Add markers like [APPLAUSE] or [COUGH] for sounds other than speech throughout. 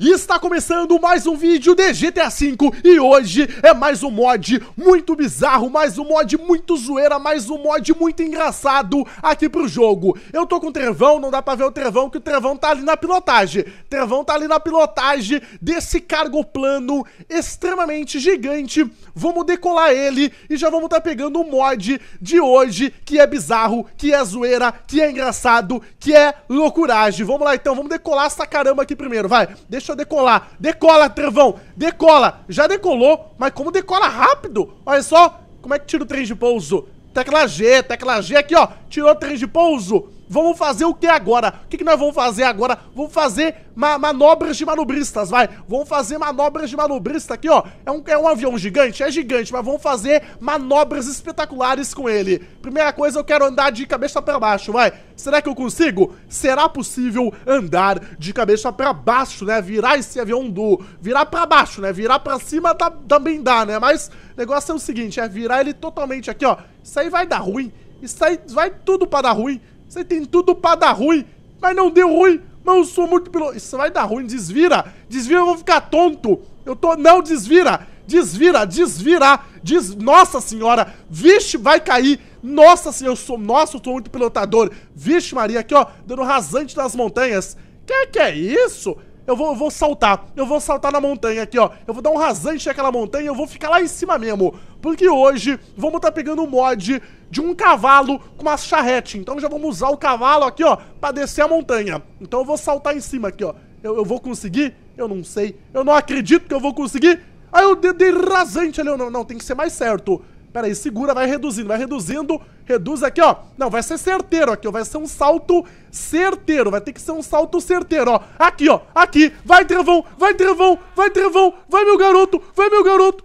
está começando mais um vídeo de GTA V e hoje é mais um mod muito bizarro, mais um mod muito zoeira, mais um mod muito engraçado aqui pro jogo. Eu tô com o Trevão, não dá pra ver o Trevão, que o Trevão tá ali na pilotagem. Trevão tá ali na pilotagem desse cargoplano extremamente gigante. Vamos decolar ele e já vamos tá pegando o mod de hoje, que é bizarro, que é zoeira, que é engraçado, que é loucuragem. Vamos lá então, vamos decolar essa caramba aqui primeiro, vai. Deixa deixa eu decolar. Decola, Trevão, decola. Já decolou, mas como decola rápido. Olha só, como é que tira o trem de pouso? Tecla G, tecla G aqui, ó. Tirou o trem de pouso. Vamos fazer o que agora? O que, que nós vamos fazer agora? Vamos fazer ma manobras de manobristas, vai. Vamos fazer manobras de manobrista aqui, ó. É um, é um avião gigante? É gigante, mas vamos fazer manobras espetaculares com ele. Primeira coisa, eu quero andar de cabeça para baixo, vai. Será que eu consigo? Será possível andar de cabeça para baixo, né? Virar esse avião do... Virar para baixo, né? Virar para cima tá, também dá, né? Mas o negócio é o seguinte, é virar ele totalmente aqui, ó. Isso aí vai dar ruim. Isso aí vai tudo para dar ruim. Você tem tudo pra dar ruim, mas não deu ruim. Mas eu sou muito piloto. Isso vai dar ruim, desvira. Desvira, eu vou ficar tonto. Eu tô. Não, desvira. Desvira, desvira. Des... Nossa senhora. Vixe, vai cair. Nossa senhora, eu sou. Nossa, eu sou muito pilotador. Vixe, Maria, aqui, ó, dando rasante nas montanhas. Que que é isso? Eu vou, eu vou saltar. Eu vou saltar na montanha aqui, ó. Eu vou dar um rasante naquela montanha e eu vou ficar lá em cima mesmo porque hoje vamos estar tá pegando o mod de um cavalo com uma charrete. Então já vamos usar o cavalo aqui, ó, pra descer a montanha. Então eu vou saltar em cima aqui, ó. Eu, eu vou conseguir? Eu não sei. Eu não acredito que eu vou conseguir. Aí eu dei rasante ali. Não, não, tem que ser mais certo. Pera aí, segura, vai reduzindo, vai reduzindo. Reduz aqui, ó. Não, vai ser certeiro aqui, ó. Vai ser um salto certeiro. Vai ter que ser um salto certeiro, ó. Aqui, ó. Aqui. Vai, trevão. Vai, trevão. Vai, trevão. Vai, meu garoto. Vai, meu garoto.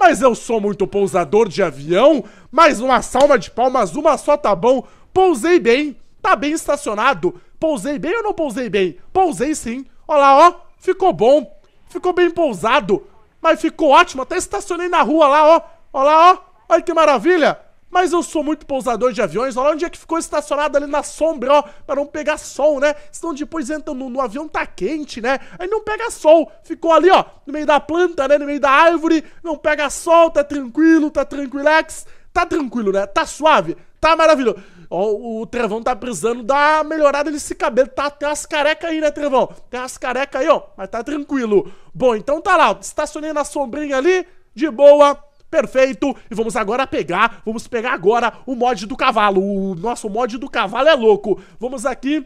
Mas eu sou muito pousador de avião. Mais uma salva de palmas, uma só tá bom. Pousei bem, tá bem estacionado. Pousei bem ou não pousei bem? Pousei sim. Olha lá, ó. Ficou bom. Ficou bem pousado. Mas ficou ótimo. Até estacionei na rua lá, ó. Olha lá, ó. Olha que maravilha. Mas eu sou muito pousador de aviões. Olha onde é que ficou estacionado ali na sombra, ó, pra não pegar sol, né? Senão depois entra no, no avião, tá quente, né? Aí não pega sol. Ficou ali, ó, no meio da planta, né? No meio da árvore. Não pega sol, tá tranquilo, tá tranquilex. Tá tranquilo, né? Tá suave, tá maravilhoso. Ó, o Trevão tá precisando dar melhorada nesse cabelo. Tá, até umas carecas aí, né, Trevão? Tem umas carecas aí, ó, mas tá tranquilo. Bom, então tá lá, estacionei na sombrinha ali, de boa. Perfeito. E vamos agora pegar, vamos pegar agora o mod do cavalo. O nosso mod do cavalo é louco. Vamos aqui,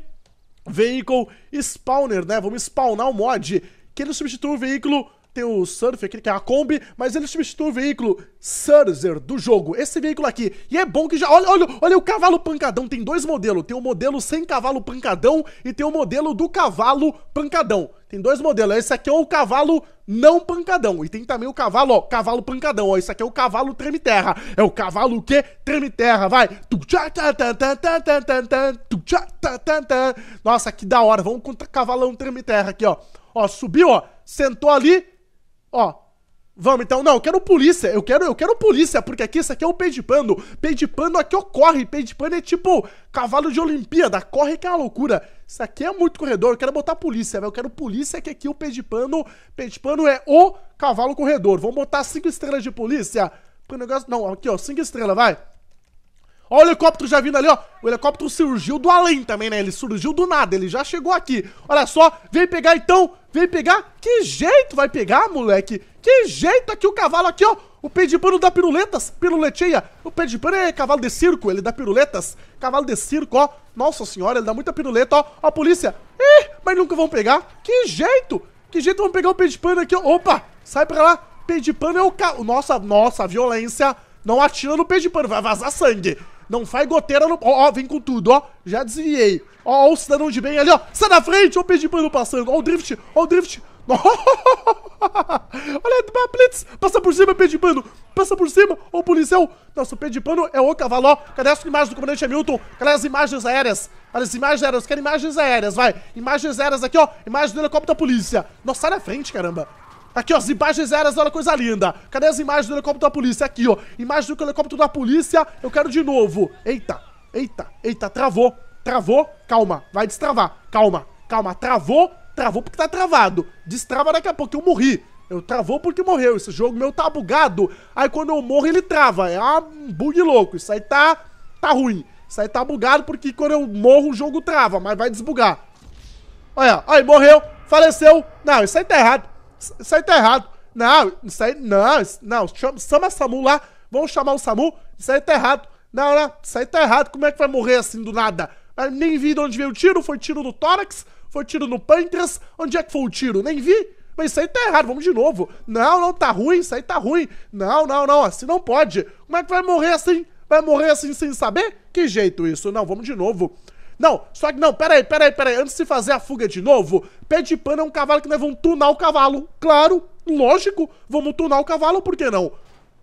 veículo spawner, né? Vamos spawnar o mod que ele substitui o veículo tem o Surf aquele que é a Kombi, mas ele substitui o veículo Surzer do jogo, esse veículo aqui. E é bom que já... Olha, olha, olha o cavalo pancadão, tem dois modelos. Tem o um modelo sem cavalo pancadão e tem o um modelo do cavalo pancadão. Tem dois modelos. Esse aqui é o cavalo não pancadão. E tem também o cavalo, ó, cavalo pancadão. Ó, esse aqui é o cavalo treme terra. É o cavalo que treme terra, vai. Nossa, que da hora. Vamos com o cavalão treme terra aqui, ó. Ó, subiu, ó. Sentou ali, Ó, Vamos então, não, eu quero polícia, eu quero, eu quero polícia, porque aqui isso aqui é o peidipano. Peidipano aqui ocorre, peidipano é tipo cavalo de Olimpíada, corre que é uma loucura. Isso aqui é muito corredor, eu quero botar polícia, velho. Eu quero polícia que aqui o peidipano, peidipano é o cavalo corredor. Vamos botar cinco estrelas de polícia. Porque o negócio, não, aqui ó, cinco estrelas, vai. Ó, o helicóptero já vindo ali, ó. O helicóptero surgiu do além também, né? Ele surgiu do nada, ele já chegou aqui. Olha só, vem pegar então, vem pegar. Que jeito vai pegar, moleque? Que jeito aqui o cavalo aqui, ó. O pé de pano dá piruletas, piruleteia. O pé de pano é cavalo de circo, ele dá piruletas. Cavalo de circo, ó. Nossa senhora, ele dá muita piruleta, ó. Ó a polícia. Ih, mas nunca vão pegar. Que jeito. Que jeito vão pegar o pé de pano aqui, ó. Opa, sai pra lá. Pé de pano é o ca... Nossa, nossa, violência. Não atira no pé de pano, vai vazar sangue. Não faz goteira no... Ó, ó, vem com tudo, ó. Já desviei. Ó, ó o cidadão de bem ali, ó. Sai da frente, ó o pano passando. Ó o drift, ó o drift. [LAUGHS] Olha, Blitz, passa por cima, pano, Passa por cima, ô policial. Nossa, o pano é o cavalo. Ó. Cadê as imagens do comandante Hamilton? Cadê as imagens aéreas? Olha, as imagens aéreas. Quero imagens aéreas, vai. Imagens aéreas aqui, ó. Imagem do helicóptero da polícia. Nossa, sai da frente, caramba. Aqui, ó, as imagens aéreas, olha coisa linda. Cadê as imagens do helicóptero da polícia? Aqui, ó. Imagem do helicóptero da polícia, eu quero de novo. Eita, eita, eita, travou. Travou, calma, vai destravar. Calma, calma, travou, travou porque tá travado. Destrava daqui a pouco, eu morri. Eu travou porque morreu. Esse jogo meu tá bugado. Aí quando eu morro, ele trava. É um bug louco. Isso aí tá, tá ruim. Isso aí tá bugado porque quando eu morro, o jogo trava, mas vai desbugar. Olha, aí morreu, faleceu. Não, isso aí tá errado. Isso aí tá errado. Não, isso aí. Não, isso, não. Chama, chama SAMU lá. Vamos chamar o SAMU. Isso aí tá errado. Não, não. Isso aí tá errado. Como é que vai morrer assim do nada? Nem vi de onde veio o tiro. Foi tiro no tórax? Foi tiro no pâncreas? Onde é que foi o tiro? Nem vi. Mas isso aí tá errado, vamos de novo. Não, não, tá ruim, isso aí tá ruim. Não, não, não, assim não pode. Como é que vai morrer assim? Vai morrer assim sem saber? Que jeito isso? Não, vamos de novo. Não, só que não, peraí, peraí, peraí. Antes de fazer a fuga de novo, pé de pano é um cavalo que nós vamos tunar o cavalo. Claro, lógico, vamos tunar o cavalo, por que não?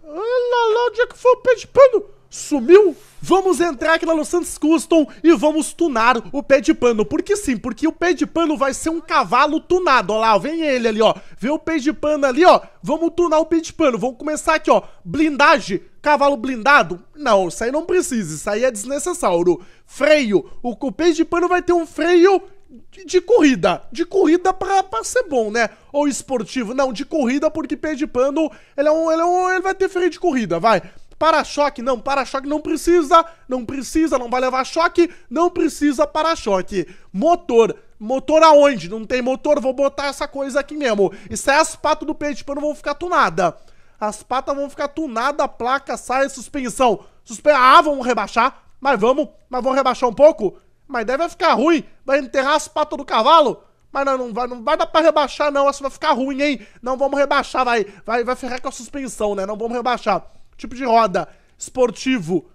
Olha ah, lá, onde é que foi o pé de pano? Sumiu? Vamos entrar aqui na Los Santos Custom e vamos tunar o pé de pano. Porque sim, porque o pé de pano vai ser um cavalo tunado. Olha, lá, vem ele ali, ó. Vê o pé de pano ali, ó. Vamos tunar o pé de pano. Vamos começar aqui, ó. Blindagem cavalo blindado? Não, isso aí não precisa, isso aí é desnecessário. Freio, o cupê de pano vai ter um freio de, de corrida, de corrida pra, pra ser bom, né? Ou esportivo, não, de corrida porque pé de pano, ele, é um, ele, é um, ele vai ter freio de corrida, vai para-choque, não, para-choque não precisa, não precisa, não vai levar choque, não precisa para-choque. Motor, motor aonde? Não tem motor, vou botar essa coisa aqui mesmo. Isso é as patas do peixe, tipo, não vão ficar tunada. As patas vão ficar tunadas, placa, saia, suspensão. Suspen ah, vamos rebaixar, mas vamos, mas vamos rebaixar um pouco. Mas deve ficar ruim, vai enterrar as patas do cavalo. Mas não, não, vai, não vai dar pra rebaixar, não. Essa vai ficar ruim, hein? Não vamos rebaixar, vai. Vai, vai ferrar com a suspensão, né? Não vamos rebaixar tipo de roda, esportivo.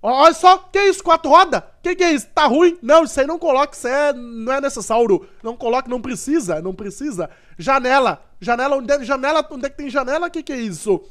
Olha só, que é isso? Quatro rodas? Que que é isso? Tá ruim? Não, isso aí não coloca isso é, não é necessário. Não coloca não precisa, não precisa. Janela, janela, onde é, janela, onde é que tem janela? Que que é isso?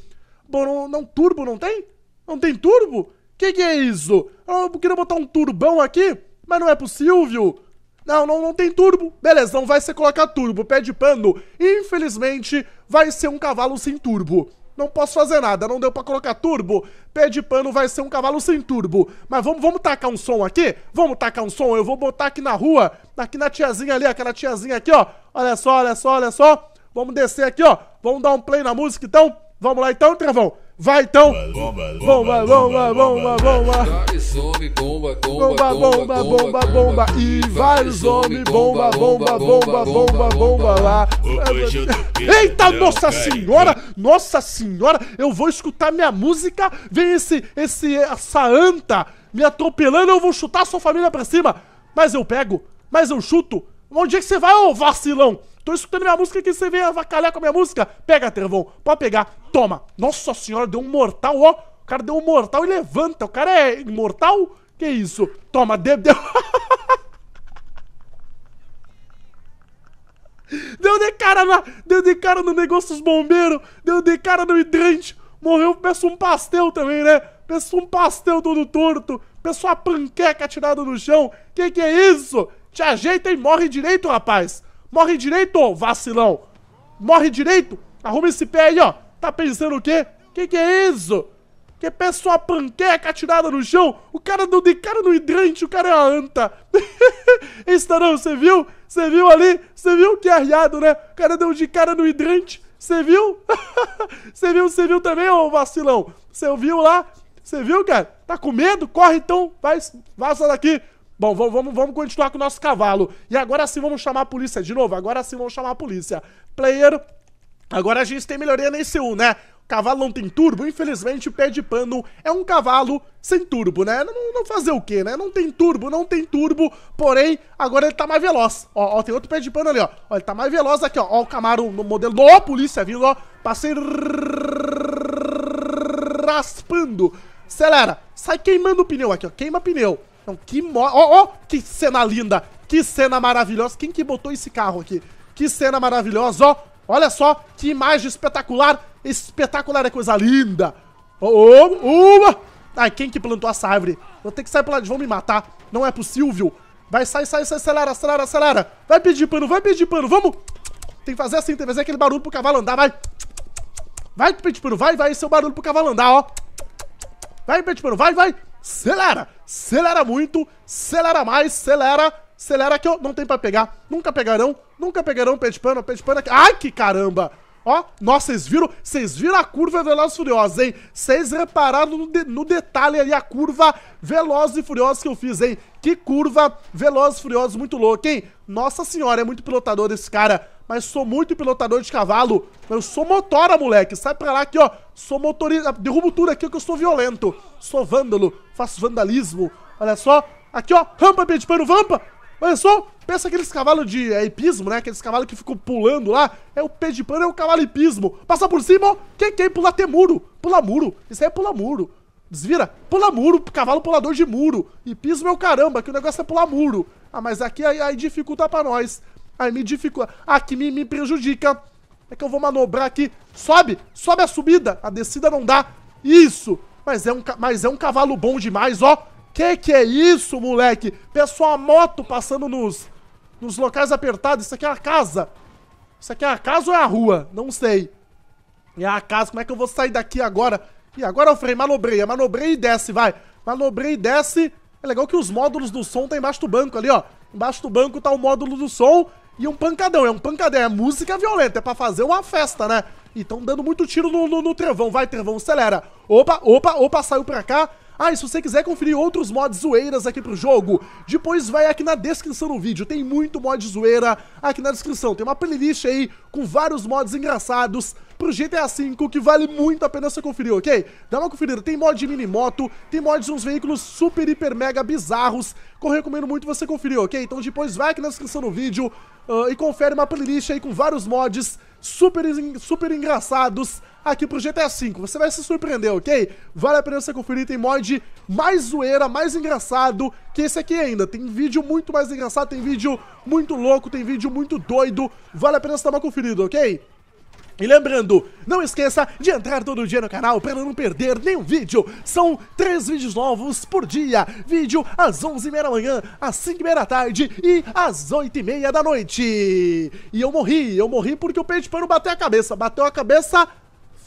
Bom, não, não turbo não tem? Não tem turbo? Que que é isso? Eu queria botar um turbão aqui, mas não é possível. Não, não, não tem turbo. Beleza, não vai ser colocar turbo. Pé de pano, infelizmente, vai ser um cavalo sem turbo. Não posso fazer nada, não deu pra colocar turbo. Pé de pano vai ser um cavalo sem turbo. Mas vamos, vamos tacar um som aqui? Vamos tacar um som, eu vou botar aqui na rua, aqui na tiazinha ali, aquela tiazinha aqui, ó. Olha só, olha só, olha só. Vamos descer aqui, ó. Vamos dar um play na música, então. Vamos lá, então, Trevão. Vai então! Bomba, bomba, bomba, bomba, bomba! Vários bomba, bomba, bomba, bomba, bomba! E vários homem, bomba, bomba, bomba, bomba, bomba lá! Eita Nossa Senhora! Nossa Senhora! Eu vou escutar minha música, vem esse, esse, essa anta me atropelando, eu vou chutar sua família pra cima! Mas eu pego, mas eu chuto! Onde é que você vai, ô vacilão? Tô escutando minha música aqui, você vem avacalhar com a minha música? Pega, Trevão. Pode pegar. Toma. Nossa senhora, deu um mortal, ó. O cara deu um mortal e levanta. O cara é imortal? Que isso? Toma, deu... deu... [LAUGHS] Deu de cara na. Deu de cara no negócio dos bombeiros. Deu de cara no hidrante. Morreu, peço um pastel também, né? Peço um pastel todo torto. Peço uma panqueca tirada no chão. Que que é isso? Te ajeita e morre direito, rapaz. Morre direito, ô vacilão. Morre direito. Arruma esse pé aí, ó. Tá pensando o quê? Que que é isso? Que pé só panqueca atirada no chão? O cara deu de cara no hidrante, o cara é a anta. Está [LAUGHS] não, você viu? Você viu ali? Você viu que é arriado, né? O cara deu de cara no hidrante. Você viu? [LAUGHS] Você viu, você viu também, ô vacilão? Você viu lá? Você viu, cara? Tá com medo? Corre então, vai, vaza daqui. Bom, vamos, vamos continuar com o nosso cavalo. E agora sim vamos chamar a polícia de novo. Agora sim vamos chamar a polícia. Player, agora a gente tem melhoria nesse 1, né? O cavalo não tem turbo, infelizmente o pé de pano é um cavalo sem turbo, né? Não, não fazer o quê, né? Não tem turbo, não tem turbo, porém, agora ele tá mais veloz. Ó, ó tem outro pé de pano ali, ó. ó. Ele tá mais veloz aqui, ó. Ó o Camaro no modelo... Ó, polícia vindo, ó. Passei raspando. Acelera. Sai queimando o pneu aqui, ó. Queima pneu. Então, que mo... Ó, oh, oh, que cena linda! Que cena maravilhosa! Quem que botou esse carro aqui? Que cena maravilhosa, ó! Oh, olha só, que imagem espetacular! Espetacular é coisa linda! Oh, uma! Ai, quem que plantou essa árvore? Vou ter que sair pra lá, vão me matar. Não é possível. Vai, sai, sai, sai, acelera, acelera, acelera. Vai pedir pano, vai pedir pano, vamos! Tem que fazer assim, tem que fazer aquele barulho pro cavalo andar, vai. Vai, pedir pano, vai, vai, esse é o barulho pro cavalo andar, ó. Vai, pedir pano, vai, vai. Acelera! Acelera muito, acelera mais, acelera, acelera que eu não tem para pegar. Nunca pegarão, nunca pegarão pé de pano, pé de pano aqui. Ai, que caramba! Ó, nossa, vocês viram? Vocês viram a curva Veloz e Furiosa, hein? Vocês repararam no, de, no, detalhe ali a curva Veloz e Furiosa que eu fiz, hein? Que curva Veloz e Furiosa muito louca, hein? Nossa senhora, é muito pilotador esse cara. Mas sou muito pilotador de cavalo. Eu sou motora, moleque. Sai pra lá aqui, ó. Sou motorista. Derrubo tudo aqui que eu sou violento. Sou vândalo faço vandalismo. Olha só, aqui ó, rampa, gente, põe vampa. Olha só, pensa aqueles cavalos de é, hipismo, né? Aqueles cavalos que ficam pulando lá. É o pé de pano, é o cavalo hipismo. Passa por cima, ó. Quem quer pular até muro? Pula muro. Isso aí é pula muro. Desvira, pula muro, cavalo pulador de muro. Hipismo é o caramba, que o negócio é pular muro. Ah, mas aqui aí, aí dificulta pra nós. Aí me dificulta. Aqui me, me prejudica. É que eu vou manobrar aqui. Sobe, sobe a subida. A descida não dá. Isso. Mas é um, mas é um cavalo bom demais, ó. Que que é isso, moleque? Pessoal, a moto passando nos, nos locais apertados. Isso aqui é uma casa. Isso aqui é a casa ou é a rua? Não sei. É a casa. Como é que eu vou sair daqui agora? E agora eu freio. Manobrei. Manobrei e desce, vai. Manobrei e desce. É legal que os módulos do som tá embaixo do banco ali, ó. Embaixo do banco tá o módulo do som e um pancadão. É um pancadão. É música violenta. É pra fazer uma festa, né? estão dando muito tiro no, no, no Trevão. Vai, Trevão, acelera. Opa, opa, opa, saiu pra cá. Ah, e se você quiser conferir outros mods zoeiras aqui pro jogo, depois vai aqui na descrição do vídeo, tem muito mod zoeira aqui na descrição. Tem uma playlist aí com vários mods engraçados pro GTA V que vale muito a pena você conferir, ok? Dá uma conferida, tem mod de minimoto, tem mod de uns veículos super, hiper, mega bizarros, que eu recomendo muito você conferir, ok? Então depois vai aqui na descrição do vídeo uh, e confere uma playlist aí com vários mods super, super engraçados aqui pro GTA V. Você vai se surpreender, ok? Vale a pena você conferir, tem mod mais zoeira, mais engraçado que esse aqui ainda. Tem vídeo muito mais engraçado, tem vídeo muito louco, tem vídeo muito doido. Vale a pena você dar uma conferida, ok? E lembrando, não esqueça de entrar todo dia no canal para não perder nenhum vídeo. São três vídeos novos por dia. Vídeo às 11h30 da manhã, às 5h30 da tarde e às 8h30 da noite. E eu morri, eu morri porque o peixe pano bateu a cabeça. Bateu a cabeça...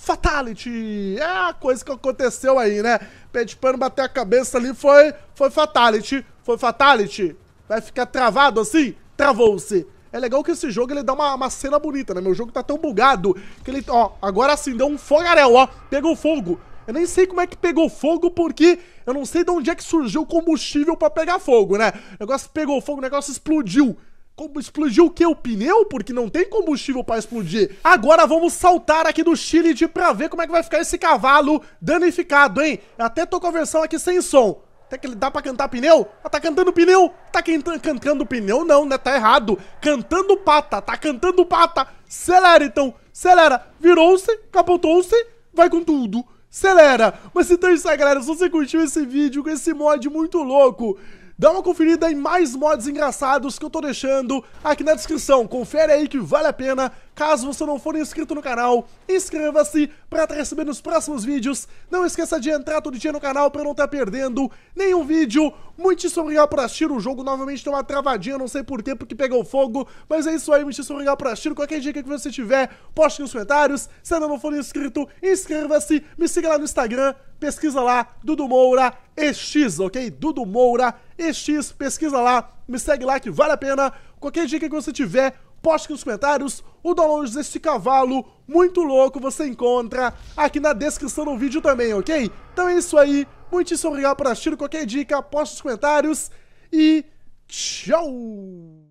Fatality! É a coisa que aconteceu aí, né? Peixe pano bateu a cabeça ali, foi... Foi Fatality. Foi Fatality. Vai ficar travado assim? Travou-se. É legal que esse jogo ele dá uma, uma cena bonita, né? Meu jogo tá tão bugado que ele, ó, agora sim, deu um fogaréu, ó, pegou fogo. Eu nem sei como é que pegou fogo, porque eu não sei de onde é que surgiu o combustível para pegar fogo, né? O negócio pegou fogo, o negócio explodiu. Como explodiu o que? O pneu? Porque não tem combustível para explodir. Agora vamos saltar aqui do Chile pra ver como é que vai ficar esse cavalo danificado, hein? Até tô com a versão aqui sem som. Até que ele dá pra cantar pneu? Ela ah, tá cantando pneu! Tá cantando, tá cantando pneu? Não, né? Tá errado. Cantando pata, tá cantando pata. Acelera então, acelera. Virou-se, capotou-se, vai com tudo. Acelera! Mas então é isso aí, galera. Se você curtiu esse vídeo com esse mod muito louco, dá uma conferida em mais mods engraçados que eu tô deixando aqui na descrição. Confere aí que vale a pena. Caso você não for inscrito no canal, inscreva-se para estar tá recebendo os próximos vídeos. Não esqueça de entrar todo dia no canal para não estar tá perdendo nenhum vídeo. Muitíssimo obrigado por assistir o jogo. Novamente tem uma travadinha, não sei porquê, porque pegou fogo. Mas é isso aí, muitíssimo obrigado por assistir. Qualquer dica que você tiver, poste nos comentários. Se ainda não for inscrito, inscreva-se. Me siga lá no Instagram pesquisa lá, Dudu Moura EX, ok? Dudu Moura EX, pesquisa lá, me segue lá que vale a pena. Qualquer dica que você tiver, poste aqui nos comentários. O download desse cavalo muito louco você encontra aqui na descrição do vídeo também, ok? Então é isso aí, muitíssimo obrigado por assistir. Qualquer dica, poste nos comentários e tchau!